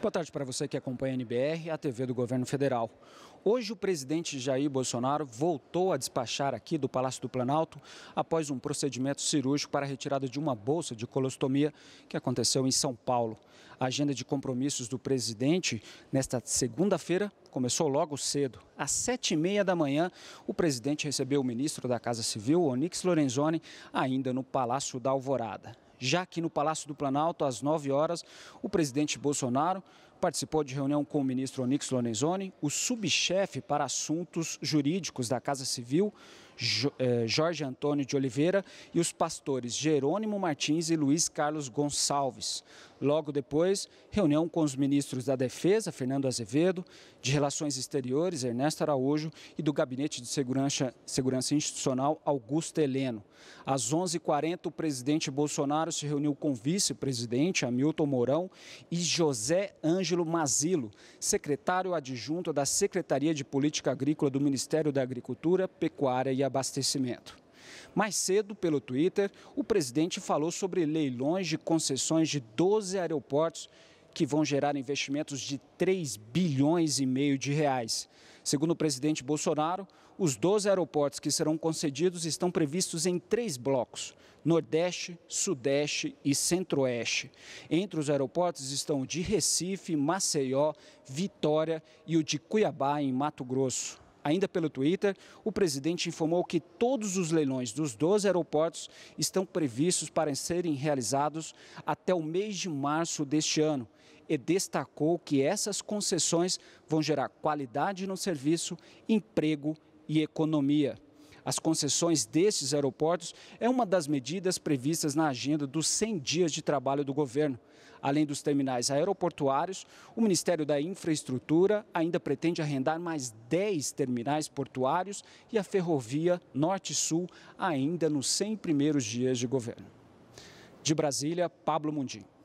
Boa tarde para você que acompanha a NBR, a TV do Governo Federal. Hoje o presidente Jair Bolsonaro voltou a despachar aqui do Palácio do Planalto após um procedimento cirúrgico para a retirada de uma bolsa de colostomia que aconteceu em São Paulo. A agenda de compromissos do presidente nesta segunda-feira começou logo cedo. Às sete e meia da manhã, o presidente recebeu o ministro da Casa Civil, Onix Lorenzoni, ainda no Palácio da Alvorada já aqui no Palácio do Planalto, às 9 horas, o presidente Bolsonaro participou de reunião com o ministro Onyx Lorenzoni, o subchefe para assuntos jurídicos da Casa Civil, eh, Jorge Antônio de Oliveira, e os pastores Jerônimo Martins e Luiz Carlos Gonçalves. Logo depois, reunião com os ministros da Defesa, Fernando Azevedo, de Relações Exteriores, Ernesto Araújo, e do Gabinete de Segurança, Segurança Institucional, Augusto Heleno. Às 11h40, o presidente Bolsonaro se reuniu com o vice-presidente, Hamilton Mourão, e José Ângelo Ângelo Mazilo, secretário adjunto da Secretaria de Política Agrícola do Ministério da Agricultura, Pecuária e Abastecimento. Mais cedo, pelo Twitter, o presidente falou sobre leilões de concessões de 12 aeroportos que vão gerar investimentos de 3 bilhões e meio de reais. Segundo o presidente Bolsonaro, os 12 aeroportos que serão concedidos estão previstos em três blocos: Nordeste, Sudeste e Centro-Oeste. Entre os aeroportos estão o de Recife, Maceió, Vitória e o de Cuiabá, em Mato Grosso. Ainda pelo Twitter, o presidente informou que todos os leilões dos 12 aeroportos estão previstos para serem realizados até o mês de março deste ano e destacou que essas concessões vão gerar qualidade no serviço, emprego e e economia. As concessões destes aeroportos é uma das medidas previstas na agenda dos 100 dias de trabalho do governo. Além dos terminais aeroportuários, o Ministério da Infraestrutura ainda pretende arrendar mais 10 terminais portuários e a ferrovia Norte-Sul ainda nos 100 primeiros dias de governo. De Brasília, Pablo Mundim.